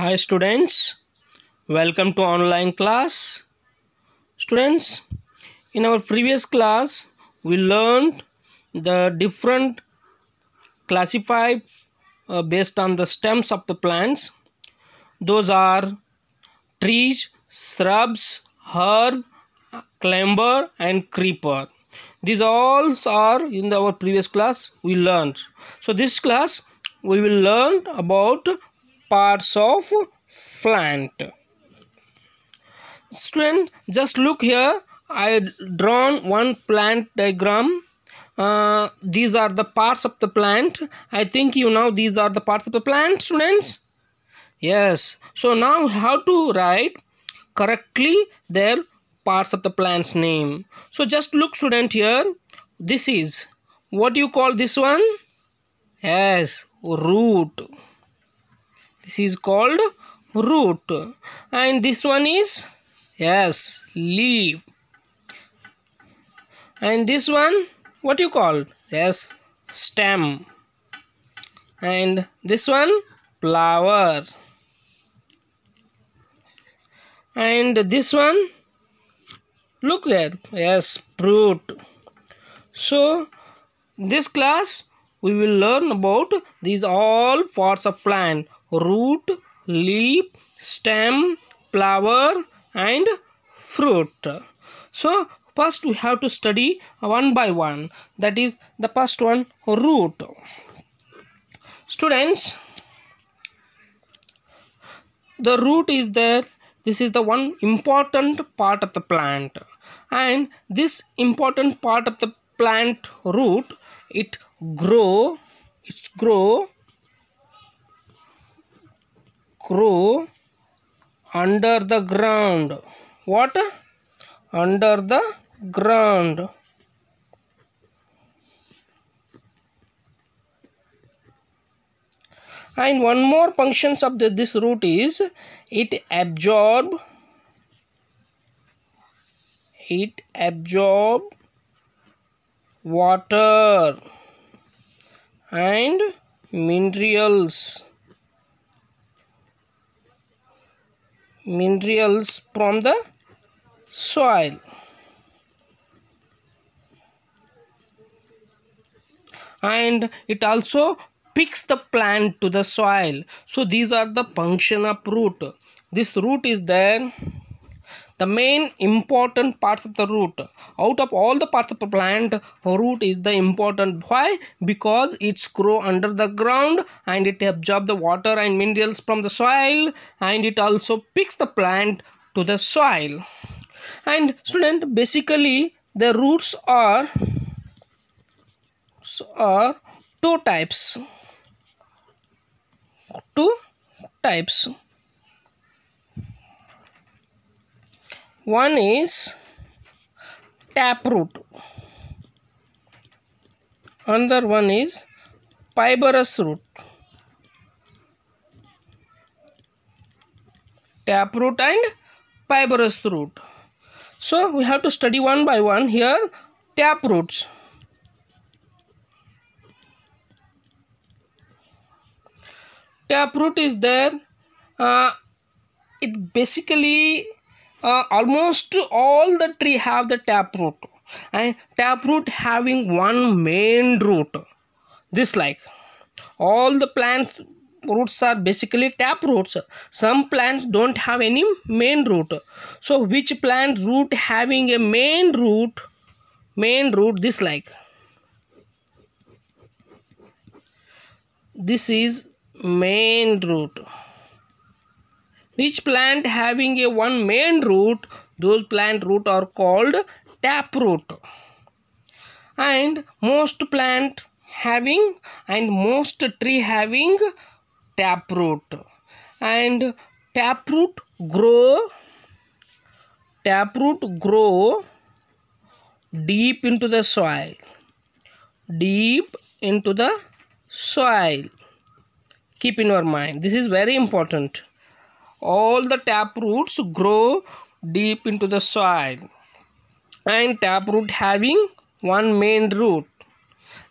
hi students welcome to online class students in our previous class we learned the different classified uh, based on the stems of the plants those are trees shrubs herb climber and creeper these all are in our previous class we learned so this class we will learn about parts of plant student just look here i drawn one plant diagram uh, these are the parts of the plant i think you know these are the parts of the plant students yes so now how to write correctly their parts of the plant's name so just look student here this is what do you call this one yes root this is called root and this one is yes leaf and this one what you call yes stem and this one flower and this one look there yes fruit so this class we will learn about these all parts of plant root leaf stem flower and fruit so first we have to study one by one that is the first one root students the root is there this is the one important part of the plant and this important part of the plant root it grow it's grow grow under the ground what under the ground and one more functions of the, this root is it absorb it absorb water and minerals minerals from the soil and it also picks the plant to the soil so these are the function of root this root is there the main important parts of the root out of all the parts of the plant root is the important why because it's grow under the ground and it absorb the water and minerals from the soil and it also picks the plant to the soil and student basically the roots are are two types two types one is taproot another one is fibrous root taproot and fibrous root so we have to study one by one here tap roots taproot is there uh, it basically uh, almost all the tree have the tap root, and tap root having one main root this like all the plants roots are basically tap roots some plants don't have any main root so which plant root having a main root main root this like this is main root each plant having a one main root, those plant root are called taproot. And most plant having and most tree having taproot. And taproot grow, taproot grow deep into the soil deep into the soil keep in your mind this is very important all the tap roots grow deep into the soil and tap root having one main root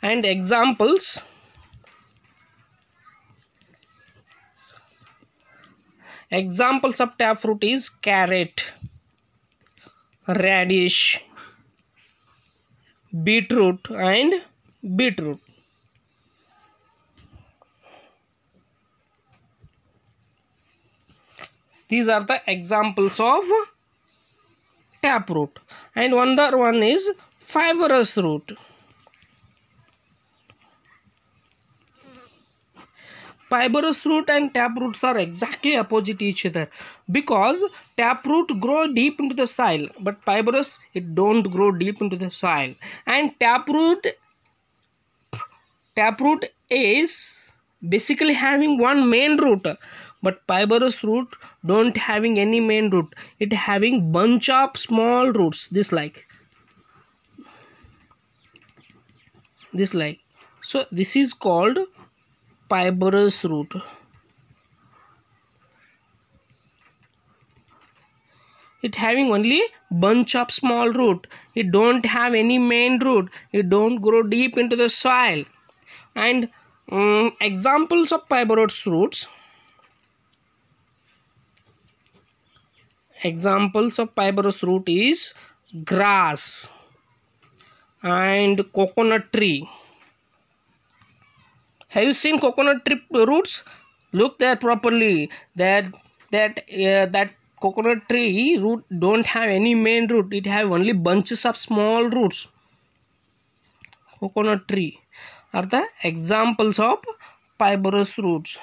and examples examples of tap root is carrot radish beetroot and beetroot These are the examples of taproot. And another one is fibrous root. fibrous root and taproots are exactly opposite each other because taproot grow deep into the soil but fibrous it don't grow deep into the soil and taproot taproot is basically having one main root but fibrous root don't having any main root it having bunch of small roots this like this like so this is called fibrous root it having only bunch of small root it don't have any main root it don't grow deep into the soil and um, examples of fibrous roots Examples of fibrous root is grass and coconut tree. Have you seen coconut tree roots? Look there properly. That that uh, that coconut tree root don't have any main root. It have only bunches of small roots. Coconut tree are the examples of fibrous roots.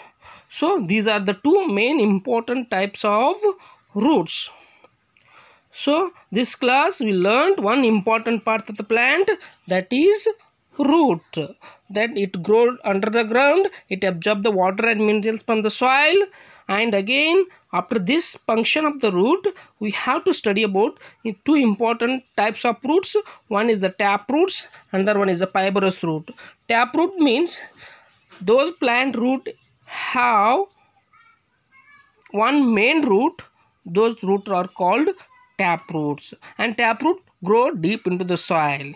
So these are the two main important types of roots. So, this class we learned one important part of the plant that is root that it grows under the ground it absorbs the water and minerals from the soil and again after this function of the root we have to study about two important types of roots one is the tap roots another one is the fibrous root tap root means those plant root have one main root those roots are called tap roots and tap root grow deep into the soil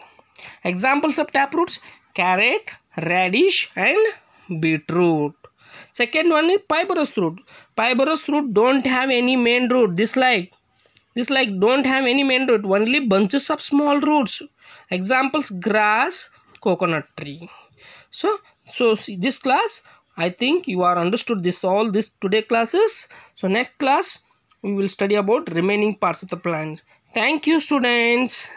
examples of tap roots carrot radish and beetroot second one is fibrous root fibrous root don't have any main root this like this like don't have any main root only bunches of small roots examples grass coconut tree so so see this class i think you are understood this all this today classes so next class we will study about remaining parts of the plants. Thank you students.